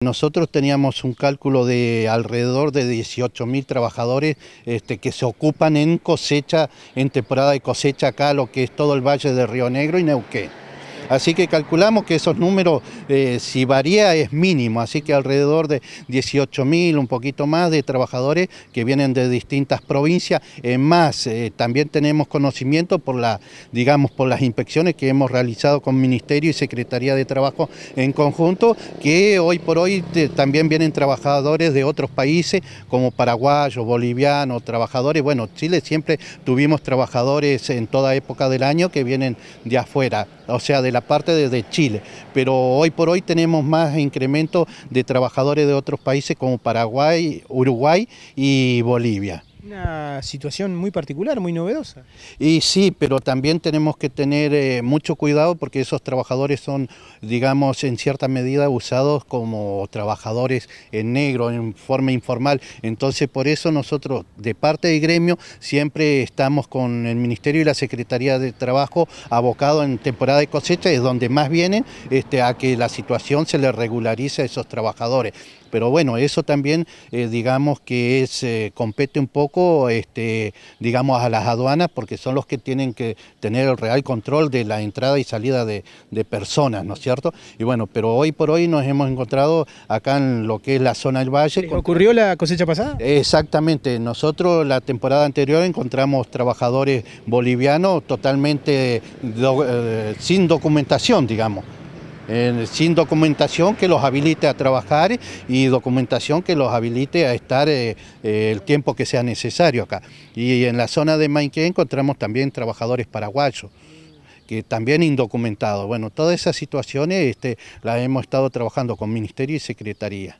Nosotros teníamos un cálculo de alrededor de 18.000 trabajadores este, que se ocupan en cosecha, en temporada de cosecha acá, lo que es todo el Valle de Río Negro y Neuquén. Así que calculamos que esos números, eh, si varía, es mínimo, así que alrededor de 18.000, un poquito más de trabajadores que vienen de distintas provincias. ...en eh, más, eh, también tenemos conocimiento por, la, digamos, por las inspecciones que hemos realizado con Ministerio y Secretaría de Trabajo en conjunto, que hoy por hoy también vienen trabajadores de otros países como paraguayos, bolivianos, trabajadores. Bueno, Chile siempre tuvimos trabajadores en toda época del año que vienen de afuera, o sea, de la aparte parte desde Chile, pero hoy por hoy tenemos más incremento de trabajadores de otros países como Paraguay, Uruguay y Bolivia. Una situación muy particular, muy novedosa. Y sí, pero también tenemos que tener eh, mucho cuidado porque esos trabajadores son, digamos, en cierta medida usados como trabajadores en negro, en forma informal. Entonces, por eso nosotros, de parte del gremio, siempre estamos con el Ministerio y la Secretaría de Trabajo abocado en temporada de cosecha, es donde más vienen este, a que la situación se le regularice a esos trabajadores. Pero bueno, eso también, eh, digamos, que es, eh, compete un poco este, digamos, a las aduanas porque son los que tienen que tener el real control de la entrada y salida de, personas, ¿no es cierto? Y bueno, pero hoy por hoy nos hemos encontrado acá en lo que es la zona del valle. ¿Ocurrió la cosecha pasada? Exactamente, nosotros la temporada anterior encontramos trabajadores bolivianos totalmente eh, sin documentación, digamos sin documentación que los habilite a trabajar y documentación que los habilite a estar eh, eh, el tiempo que sea necesario acá. Y en la zona de Maiquén encontramos también trabajadores paraguayos que también indocumentados. Bueno, todas esas situaciones este, las hemos estado trabajando con Ministerio y Secretaría.